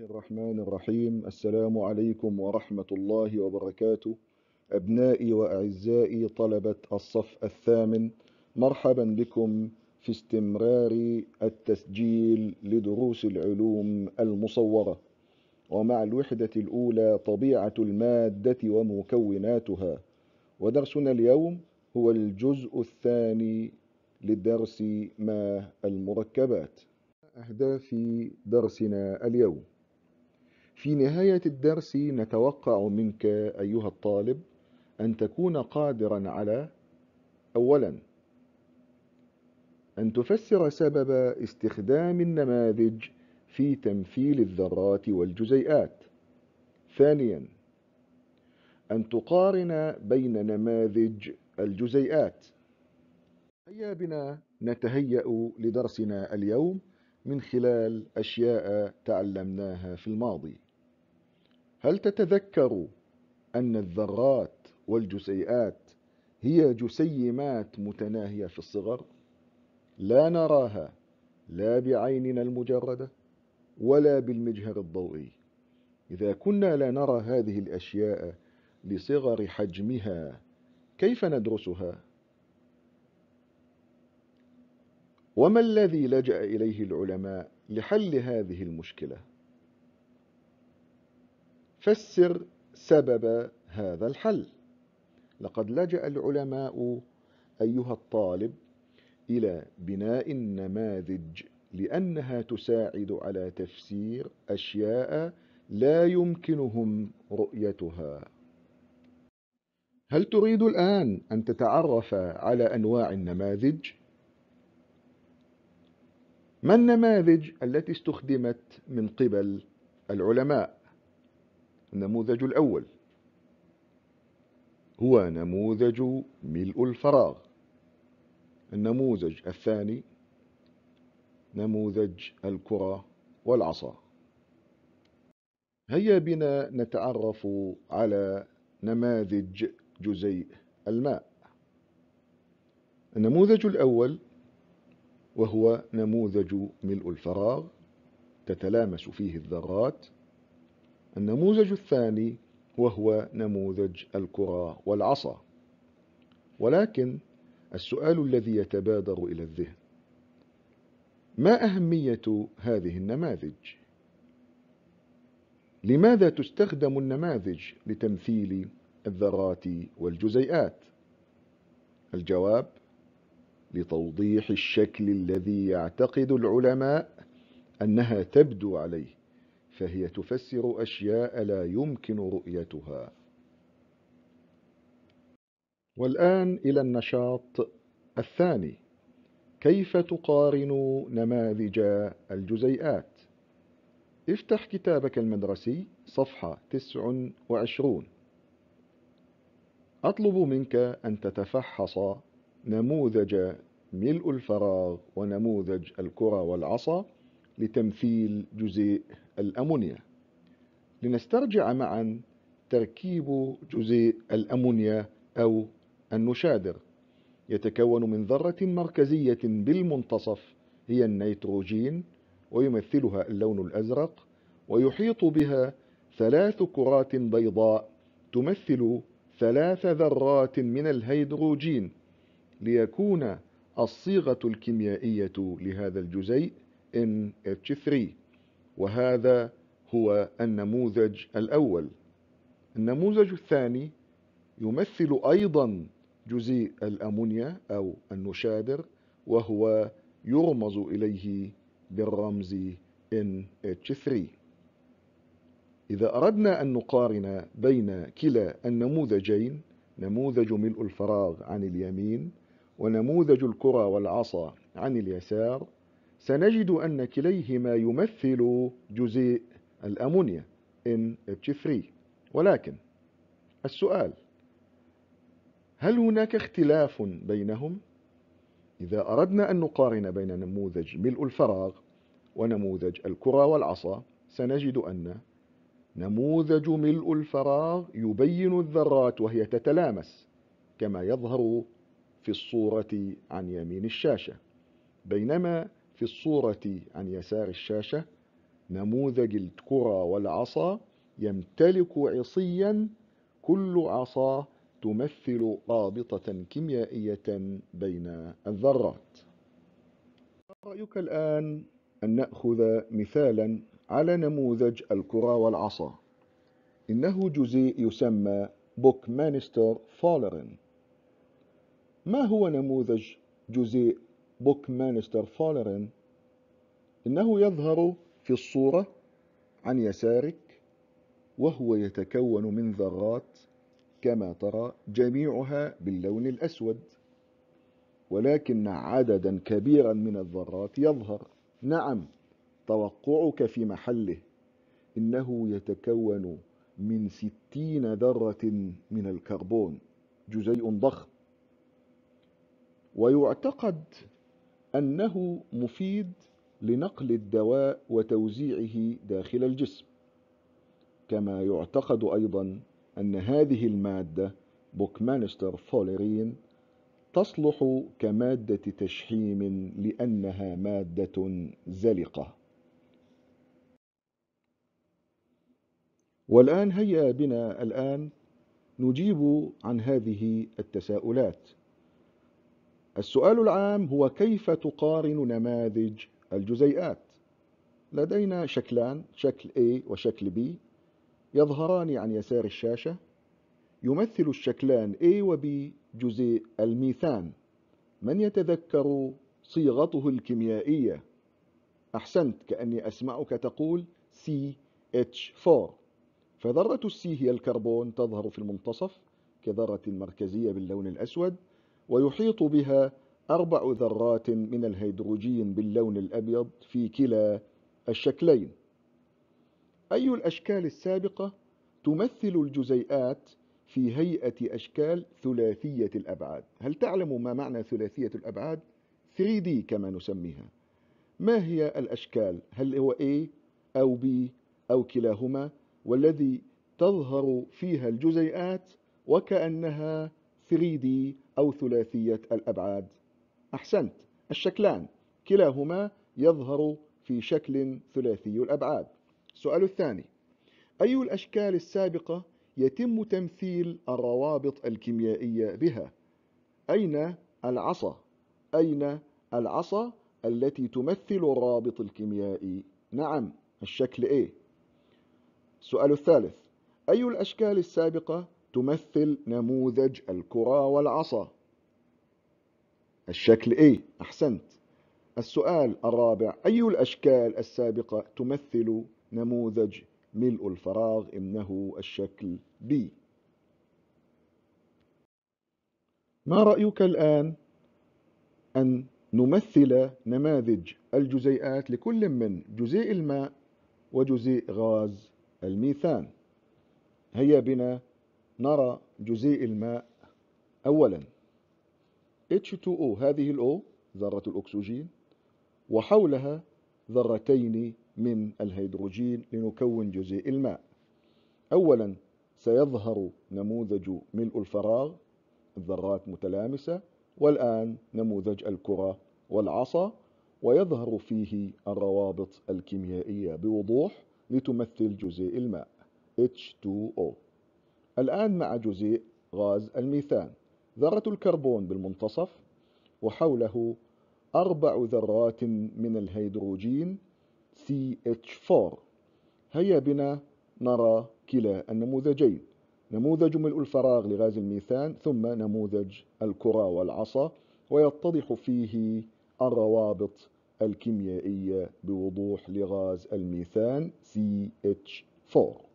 الله الرحمن الرحيم السلام عليكم ورحمة الله وبركاته أبنائي وأعزائي طلبة الصف الثامن مرحبا بكم في استمرار التسجيل لدروس العلوم المصورة ومع الوحدة الأولى طبيعة المادة ومكوناتها ودرسنا اليوم هو الجزء الثاني لدرس ما المركبات أهداف درسنا اليوم في نهاية الدرس نتوقع منك أيها الطالب أن تكون قادرا على أولا أن تفسر سبب استخدام النماذج في تمثيل الذرات والجزيئات ثانيا أن تقارن بين نماذج الجزيئات هيا بنا نتهيأ لدرسنا اليوم من خلال أشياء تعلمناها في الماضي هل تتذكر أن الذرات والجزيئات هي جسيمات متناهية في الصغر لا نراها لا بعيننا المجردة ولا بالمجهر الضوئي إذا كنا لا نرى هذه الأشياء لصغر حجمها كيف ندرسها؟ وما الذي لجأ إليه العلماء لحل هذه المشكلة؟ فسر سبب هذا الحل لقد لجأ العلماء أيها الطالب إلى بناء النماذج لأنها تساعد على تفسير أشياء لا يمكنهم رؤيتها هل تريد الآن أن تتعرف على أنواع النماذج؟ ما النماذج التي استخدمت من قبل العلماء؟ النموذج الأول هو نموذج ملء الفراغ النموذج الثاني نموذج الكرة والعصا هيا بنا نتعرف على نماذج جزيء الماء النموذج الأول وهو نموذج ملء الفراغ تتلامس فيه الذرات النموذج الثاني وهو نموذج الكرة والعصا ولكن السؤال الذي يتبادر إلى الذهن ما أهمية هذه النماذج؟ لماذا تستخدم النماذج لتمثيل الذرات والجزيئات؟ الجواب لتوضيح الشكل الذي يعتقد العلماء أنها تبدو عليه فهي تفسر أشياء لا يمكن رؤيتها والآن إلى النشاط الثاني كيف تقارن نماذج الجزيئات افتح كتابك المدرسي صفحة 29 أطلب منك أن تتفحص نموذج ملء الفراغ ونموذج الكرة والعصا لتمثيل جزيء الأمونيا لنسترجع معا تركيب جزيء الأمونيا أو النشادر يتكون من ذرة مركزية بالمنتصف هي النيتروجين ويمثلها اللون الأزرق ويحيط بها ثلاث كرات بيضاء تمثل ثلاث ذرات من الهيدروجين ليكون الصيغة الكيميائية لهذا الجزيء NH3 وهذا هو النموذج الأول النموذج الثاني يمثل أيضا جزيء الأمونيا أو النشادر وهو يرمز إليه بالرمز NH3 إذا أردنا أن نقارن بين كلا النموذجين نموذج ملء الفراغ عن اليمين ونموذج الكرة والعصا عن اليسار سنجد أن كليهما يمثل جزيء الأمونيا NH3 ولكن السؤال هل هناك اختلاف بينهم؟ إذا أردنا أن نقارن بين نموذج ملء الفراغ ونموذج الكرة والعصا سنجد أن نموذج ملء الفراغ يبين الذرات وهي تتلامس كما يظهر في الصورة عن يمين الشاشة بينما في الصورة عن يسار الشاشة نموذج الكرة والعصا يمتلك عصيا كل عصا تمثل رابطة كيميائية بين الذرات رأيك الآن أن نأخذ مثالا على نموذج الكرة والعصا إنه جزيء يسمى بوكمانستر فولرين ما هو نموذج جزيء بوك مانستر فولرن إنه يظهر في الصورة عن يسارك وهو يتكون من ذرات كما ترى جميعها باللون الأسود ولكن عددا كبيرا من الذرات يظهر نعم توقعك في محله إنه يتكون من ستين ذرة من الكربون جزيء ضخم ويعتقد أنه مفيد لنقل الدواء وتوزيعه داخل الجسم كما يعتقد أيضا أن هذه المادة بوكمانستر فوليرين تصلح كمادة تشحيم لأنها مادة زلقة والآن هيا بنا الآن نجيب عن هذه التساؤلات السؤال العام هو كيف تقارن نماذج الجزيئات لدينا شكلان شكل A وشكل B يظهران عن يسار الشاشة يمثل الشكلان A و B جزيء الميثان من يتذكر صيغته الكيميائية؟ أحسنت كأني أسمعك تقول CH4 فذرة السي هي الكربون تظهر في المنتصف كذرة مركزية باللون الأسود ويحيط بها أربع ذرات من الهيدروجين باللون الأبيض في كلا الشكلين أي الأشكال السابقة تمثل الجزيئات في هيئة أشكال ثلاثية الأبعاد هل تعلم ما معنى ثلاثية الأبعاد؟ 3D كما نسميها ما هي الأشكال؟ هل هو A أو B أو كلاهما والذي تظهر فيها الجزيئات وكأنها 3D أو ثلاثية الأبعاد أحسنت الشكلان كلاهما يظهر في شكل ثلاثي الأبعاد السؤال الثاني أي الأشكال السابقة يتم تمثيل الروابط الكيميائية بها؟ أين العصا؟ أين العصا التي تمثل الرابط الكيميائي؟ نعم الشكل A السؤال الثالث أي الأشكال السابقة تمثل نموذج الكرة والعصا الشكل A إيه؟ أحسنت السؤال الرابع أي الأشكال السابقة تمثل نموذج ملء الفراغ إنه الشكل B ما رأيك الآن أن نمثل نماذج الجزيئات لكل من جزيء الماء وجزيء غاز الميثان هيا بنا نرى جزيء الماء أولا H2O هذه الأو ذرة الأكسجين وحولها ذرتين من الهيدروجين لنكون جزيء الماء أولا سيظهر نموذج ملء الفراغ الذرات متلامسة والآن نموذج الكرة والعصا ويظهر فيه الروابط الكيميائية بوضوح لتمثل جزيء الماء H2O الآن مع جزيء غاز الميثان ذرة الكربون بالمنتصف وحوله أربع ذرات من الهيدروجين CH4 هيا بنا نرى كلا النموذجين نموذج ملء الفراغ لغاز الميثان ثم نموذج الكرة والعصا ويتضح فيه الروابط الكيميائية بوضوح لغاز الميثان CH4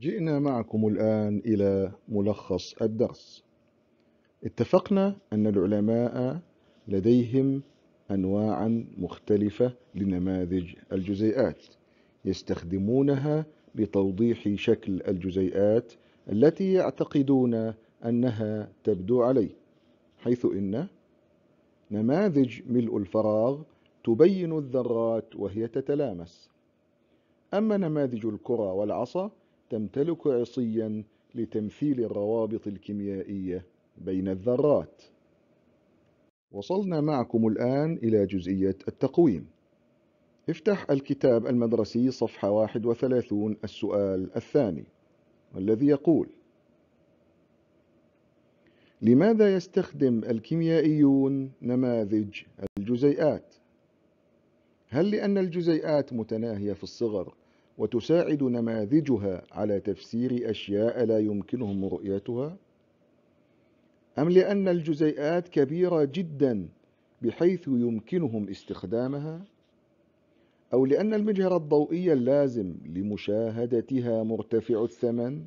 جئنا معكم الآن إلى ملخص الدرس. اتفقنا أن العلماء لديهم أنواعا مختلفة لنماذج الجزيئات، يستخدمونها لتوضيح شكل الجزيئات التي يعتقدون أنها تبدو عليه، حيث إن نماذج ملء الفراغ تبين الذرات وهي تتلامس، أما نماذج الكرة والعصا تمتلك عصيا لتمثيل الروابط الكيميائية بين الذرات وصلنا معكم الآن إلى جزئية التقويم افتح الكتاب المدرسي صفحة 31 السؤال الثاني والذي يقول لماذا يستخدم الكيميائيون نماذج الجزيئات؟ هل لأن الجزيئات متناهية في الصغر وتساعد نماذجها على تفسير أشياء لا يمكنهم رؤيتها؟ أم لأن الجزيئات كبيرة جدا بحيث يمكنهم استخدامها؟ أو لأن المجهر الضوئي اللازم لمشاهدتها مرتفع الثمن؟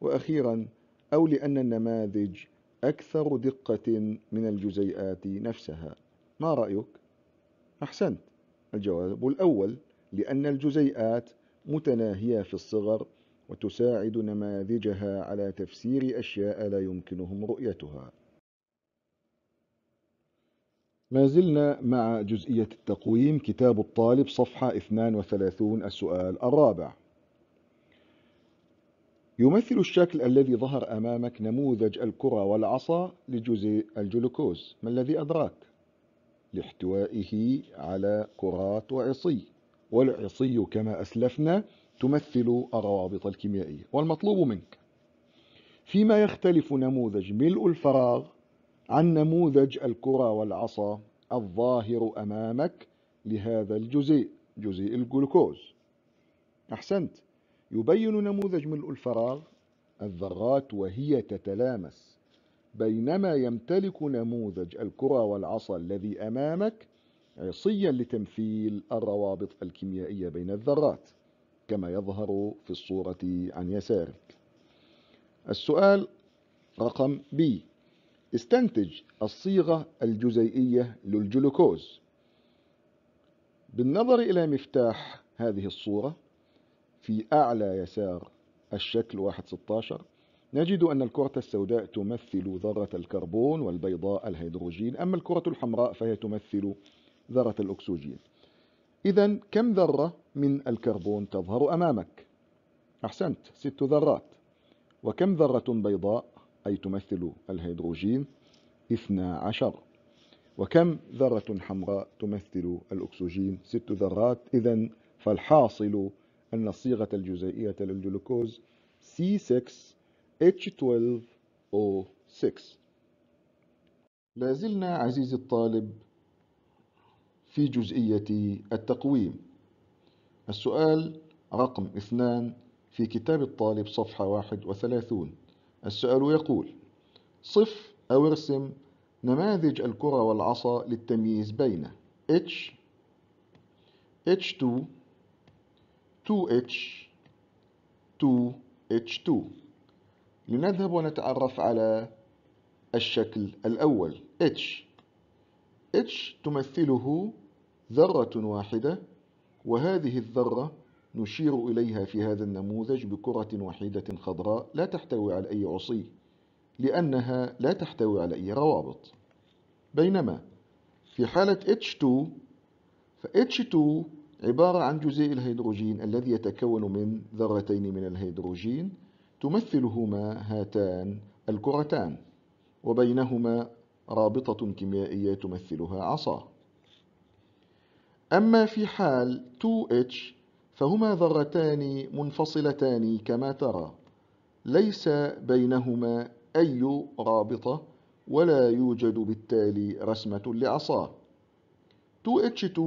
وأخيرا أو لأن النماذج أكثر دقة من الجزيئات نفسها ما رأيك؟ أحسنت الجواب الأول لأن الجزيئات متناهية في الصغر وتساعد نماذجها على تفسير أشياء لا يمكنهم رؤيتها ما زلنا مع جزئية التقويم كتاب الطالب صفحة 32 السؤال الرابع يمثل الشكل الذي ظهر أمامك نموذج الكرة والعصا لجزيء الجلوكوز ما الذي أدراك؟ لاحتوائه على كرات وعصي والعصي كما أسلفنا تمثل الروابط الكيميائية والمطلوب منك فيما يختلف نموذج ملء الفراغ عن نموذج الكرة والعصا الظاهر أمامك لهذا الجزيء جزيء الجلوكوز أحسنت يبين نموذج ملء الفراغ الذرات وهي تتلامس بينما يمتلك نموذج الكرة والعصا الذي أمامك عصيا لتمثيل الروابط الكيميائية بين الذرات كما يظهر في الصورة عن يسارك السؤال رقم B استنتج الصيغة الجزيئية للجلوكوز بالنظر إلى مفتاح هذه الصورة في أعلى يسار الشكل 1.16 نجد أن الكرة السوداء تمثل ذرة الكربون والبيضاء الهيدروجين أما الكرة الحمراء فهي تمثل ذرة الأكسجين إذا كم ذرة من الكربون تظهر أمامك؟ أحسنت ست ذرات وكم ذرة بيضاء أي تمثل الهيدروجين؟ اثنا عشر وكم ذرة حمراء تمثل الأكسجين؟ ست ذرات إذا فالحاصل أن الصيغة الجزيئية للجلوكوز C6H12O6 لازلنا عزيزي الطالب في جزئية التقويم السؤال رقم اثنان في كتاب الطالب صفحة واحد وثلاثون السؤال يقول صف أو ارسم نماذج الكرة والعصا للتمييز بين H H2 2H 2H2 لنذهب ونتعرف على الشكل الأول H H تمثله ذرة واحدة وهذه الذرة نشير إليها في هذا النموذج بكرة وحيدة خضراء لا تحتوي على أي عصي لأنها لا تحتوي على أي روابط بينما في حالة H2 ف H2 عبارة عن جزيء الهيدروجين الذي يتكون من ذرتين من الهيدروجين تمثلهما هاتان الكرتان وبينهما رابطة كيميائية تمثلها عصا أما في حال 2H فهما ذرتان منفصلتان كما ترى ليس بينهما أي رابطة ولا يوجد بالتالي رسمة لعصاه 2H2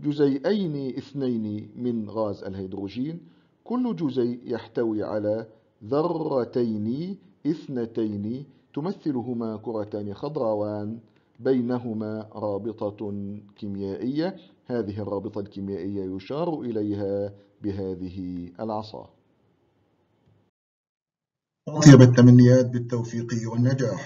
جزيئين اثنين من غاز الهيدروجين كل جزيء يحتوي على ذرتين اثنتين تمثلهما كرتان خضراوان بينهما رابطة كيميائية هذه الرابطة الكيميائية يشار إليها بهذه العصا أطيب التمنيات بالتوفيق والنجاح